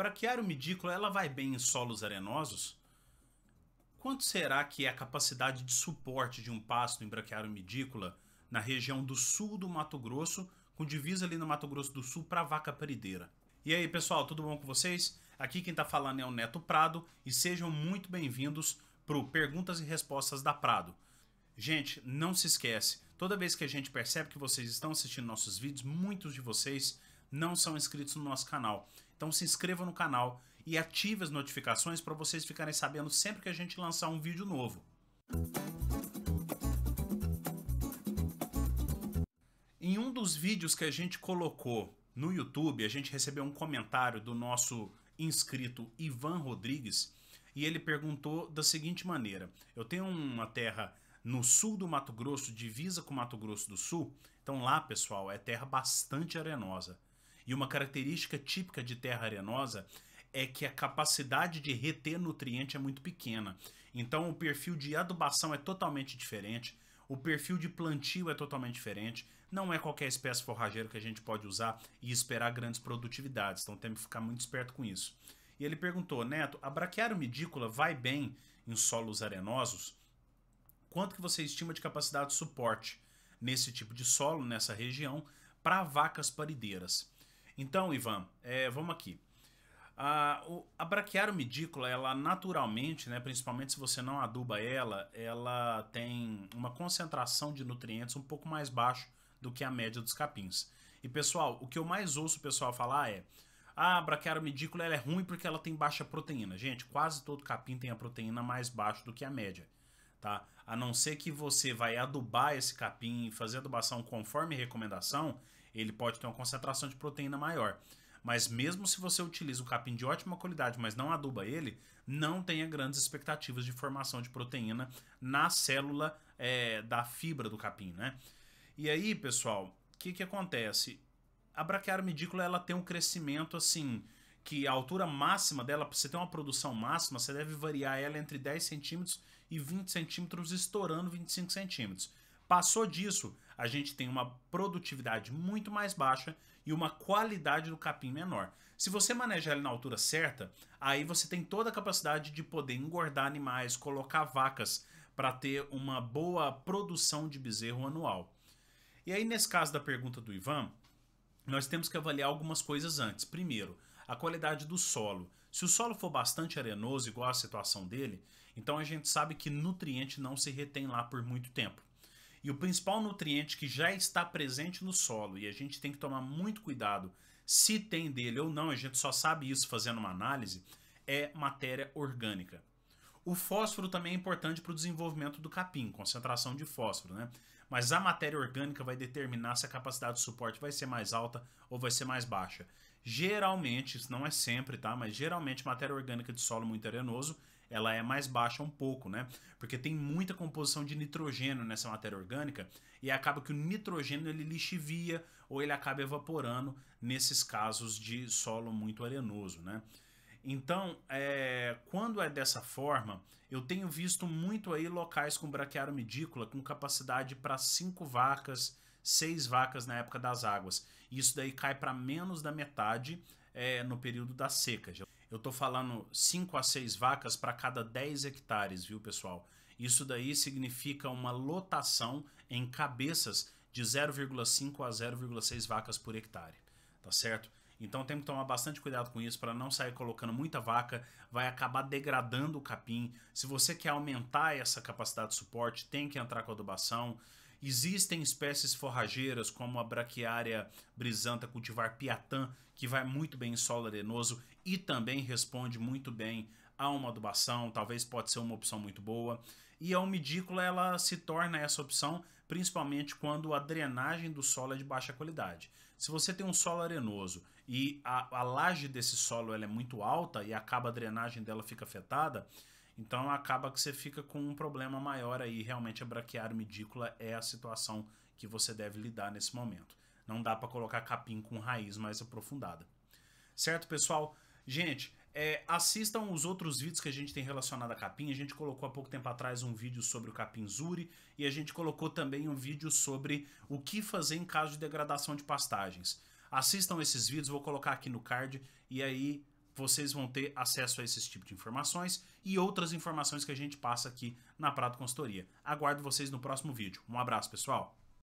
braquiária medícola ela vai bem em solos arenosos? Quanto será que é a capacidade de suporte de um pasto em braquiária umidícula na região do sul do Mato Grosso, com divisa ali no Mato Grosso do Sul para vaca parideira? E aí, pessoal, tudo bom com vocês? Aqui quem está falando é o Neto Prado e sejam muito bem-vindos para o Perguntas e Respostas da Prado. Gente, não se esquece, toda vez que a gente percebe que vocês estão assistindo nossos vídeos, muitos de vocês não são inscritos no nosso canal. Então se inscreva no canal e ative as notificações para vocês ficarem sabendo sempre que a gente lançar um vídeo novo. Em um dos vídeos que a gente colocou no YouTube, a gente recebeu um comentário do nosso inscrito Ivan Rodrigues e ele perguntou da seguinte maneira: Eu tenho uma terra no sul do Mato Grosso, divisa com o Mato Grosso do Sul. Então lá, pessoal, é terra bastante arenosa. E uma característica típica de terra arenosa é que a capacidade de reter nutriente é muito pequena. Então o perfil de adubação é totalmente diferente, o perfil de plantio é totalmente diferente. Não é qualquer espécie forrageira que a gente pode usar e esperar grandes produtividades. Então temos que ficar muito esperto com isso. E ele perguntou, Neto, a braquiária medícola vai bem em solos arenosos? Quanto que você estima de capacidade de suporte nesse tipo de solo, nessa região, para vacas parideiras? Então, Ivan, é, vamos aqui. A, o, a ela naturalmente, né, principalmente se você não aduba ela, ela tem uma concentração de nutrientes um pouco mais baixo do que a média dos capins. E pessoal, o que eu mais ouço o pessoal falar é: ah, a braquiaromidícula é ruim porque ela tem baixa proteína. Gente, quase todo capim tem a proteína mais baixa do que a média, tá? A não ser que você vai adubar esse capim, fazer adubação conforme recomendação, ele pode ter uma concentração de proteína maior. Mas mesmo se você utiliza o capim de ótima qualidade, mas não aduba ele, não tenha grandes expectativas de formação de proteína na célula é, da fibra do capim, né? E aí, pessoal, o que, que acontece? A braquiarmidícula ela tem um crescimento assim que a altura máxima dela, para você ter uma produção máxima, você deve variar ela entre 10 centímetros e 20 centímetros, estourando 25 centímetros. Passou disso, a gente tem uma produtividade muito mais baixa e uma qualidade do capim menor. Se você maneja ele na altura certa, aí você tem toda a capacidade de poder engordar animais, colocar vacas para ter uma boa produção de bezerro anual. E aí, nesse caso da pergunta do Ivan, nós temos que avaliar algumas coisas antes. Primeiro, a qualidade do solo. Se o solo for bastante arenoso, igual a situação dele, então a gente sabe que nutriente não se retém lá por muito tempo e o principal nutriente que já está presente no solo, e a gente tem que tomar muito cuidado se tem dele ou não, a gente só sabe isso fazendo uma análise, é matéria orgânica. O fósforo também é importante para o desenvolvimento do capim, concentração de fósforo, né? Mas a matéria orgânica vai determinar se a capacidade de suporte vai ser mais alta ou vai ser mais baixa. Geralmente, isso não é sempre, tá? Mas geralmente matéria orgânica de solo muito arenoso ela é mais baixa um pouco, né? Porque tem muita composição de nitrogênio nessa matéria orgânica e acaba que o nitrogênio ele lixivia ou ele acaba evaporando nesses casos de solo muito arenoso, né? Então, é, quando é dessa forma, eu tenho visto muito aí locais com medícola com capacidade para cinco vacas, seis vacas na época das águas. Isso daí cai para menos da metade é, no período da seca. Eu tô falando 5 a 6 vacas para cada 10 hectares, viu, pessoal? Isso daí significa uma lotação em cabeças de 0,5 a 0,6 vacas por hectare, tá certo? Então tem que tomar bastante cuidado com isso para não sair colocando muita vaca, vai acabar degradando o capim. Se você quer aumentar essa capacidade de suporte, tem que entrar com adubação. Existem espécies forrageiras como a braquiária brisanta cultivar piatã, que vai muito bem em solo arenoso e também responde muito bem a uma adubação, talvez pode ser uma opção muito boa. E a umidícula ela se torna essa opção principalmente quando a drenagem do solo é de baixa qualidade. Se você tem um solo arenoso e a, a laje desse solo ela é muito alta e acaba a drenagem dela fica afetada, então acaba que você fica com um problema maior aí. Realmente a braquiário medícula é a situação que você deve lidar nesse momento. Não dá para colocar capim com raiz mais aprofundada. Certo, pessoal? Gente, é, assistam os outros vídeos que a gente tem relacionado a capim. A gente colocou há pouco tempo atrás um vídeo sobre o capim zuri e a gente colocou também um vídeo sobre o que fazer em caso de degradação de pastagens. Assistam esses vídeos, vou colocar aqui no card e aí vocês vão ter acesso a esse tipo de informações e outras informações que a gente passa aqui na Prato Consultoria. Aguardo vocês no próximo vídeo. Um abraço, pessoal!